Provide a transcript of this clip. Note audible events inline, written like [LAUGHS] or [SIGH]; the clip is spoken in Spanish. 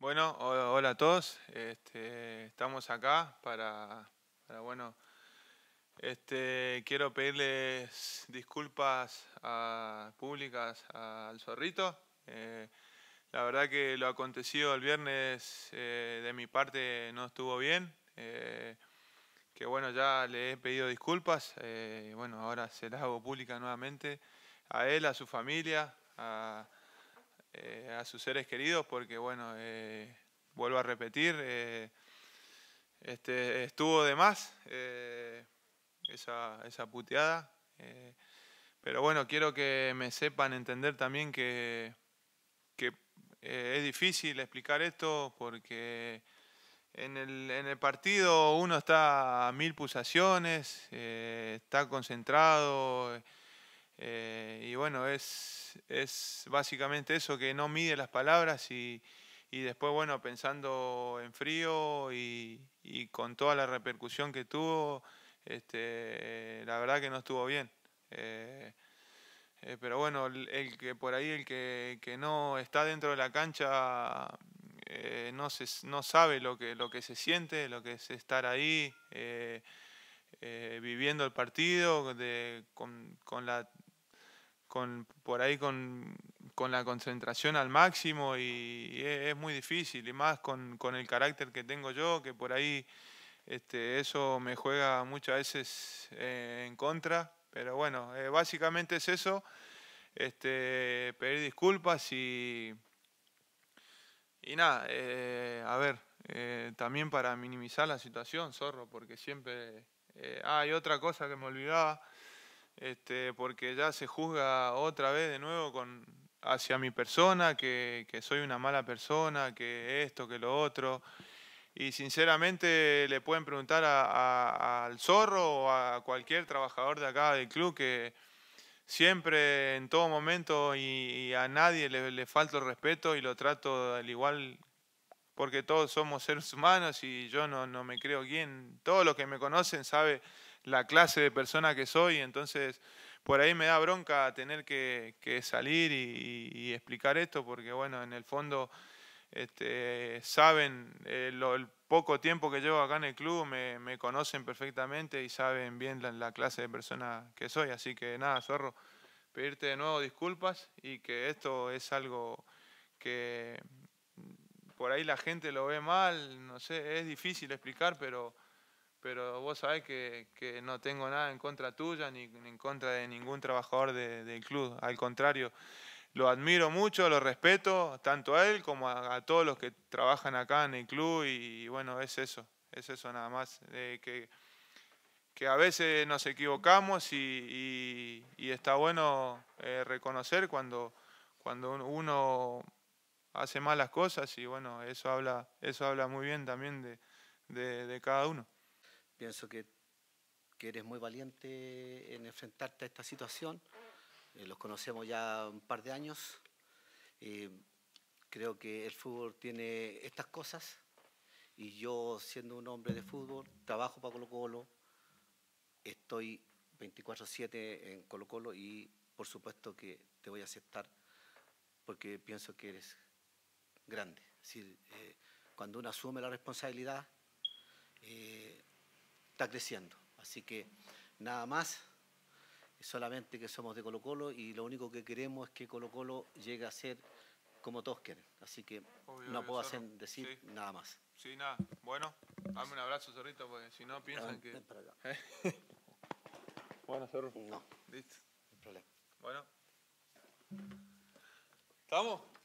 Bueno, hola a todos. Este, estamos acá para, bueno, este, quiero pedirles disculpas públicas al zorrito. Eh, la verdad que lo acontecido el viernes eh, de mi parte no estuvo bien. Eh, que bueno, ya le he pedido disculpas. bueno, ahora se las hago públicas nuevamente a él, a su familia, a eh, a sus seres queridos porque, bueno, eh, vuelvo a repetir, eh, este, estuvo de más esa, puteada. pero bueno, quiero que me sepan entender también que, es difícil explicar esto porque en el, en el, partido uno está a mil pulsaciones, está concentrado y bueno, es es, básicamente eso, que no mide las palabras y, después, bueno, pensando en frío y, con toda la repercusión que tuvo, este, la verdad que no estuvo bien. Eh, eh, pero bueno, el, que por ahí, el que, no está dentro de la cancha, eh, no, no sabe lo que, lo que se siente, lo que es estar ahí, viviendo el partido con la con, por ahí con, con la concentración al máximo y, es, muy difícil, y más con, el carácter que tengo yo, que por ahí este, eso me juega muchas veces eh, en contra, pero bueno, eh, básicamente es eso, este, pedir disculpas y, nada, eh, a ver, también para minimizar la situación, zorro, porque siempre... hay otra cosa que me olvidaba. Este, porque ya se juzga otra vez de nuevo con, hacia mi persona, que, soy una mala persona, que esto, que lo otro. Y sinceramente le pueden preguntar al zorro o a cualquier trabajador de acá del club que siempre, en todo momento y, a nadie le, le falto el respeto y lo trato al igual porque todos somos seres humanos y yo no, no me creo quien. Todos los que me conocen saben la clase de persona que soy, entonces por ahí me da bronca tener que, salir y, explicar esto, porque bueno, en el fondo este, saben eh, el poco tiempo que llevo acá en el club, me, conocen perfectamente y saben bien la, la, clase de persona que soy, así que nada, zorro, pedirte de nuevo disculpas y que esto es algo que por ahí la gente lo ve mal, no sé, es difícil explicar, pero pero vos sabés que, no tengo nada en contra tuya ni, en contra de ningún trabajador del club. Al contrario, lo admiro mucho, lo respeto, tanto a él como a, todos los que trabajan acá en el club y, bueno, es eso, es eso nada más. Eh, que, que, a veces nos equivocamos y, está bueno eh, reconocer cuando, uno hace malas cosas y bueno, eso habla, eso habla muy bien también de cada uno. Pienso que, eres muy valiente en enfrentarte a esta situación. Eh, los conocemos ya un par de años. Eh, creo que el fútbol tiene estas cosas y yo siendo un hombre de fútbol, trabajo para Colo Colo, estoy 24/7 en Colo Colo y por supuesto que te voy a aceptar porque pienso que eres grande. Es eh, cuando uno asume la responsabilidad, está creciendo. Así que nada más, solamente que somos de Colo Colo y lo único que queremos es que Colo Colo llegue a ser como todos quieren. Así que no puedo decir nada más. Sí, nada. Bueno, dame un abrazo, Cerrito, porque si no piensan que... [LAUGHS] bueno, Cerro. No. Listo. No hay problema. Bueno. ¿Estamos?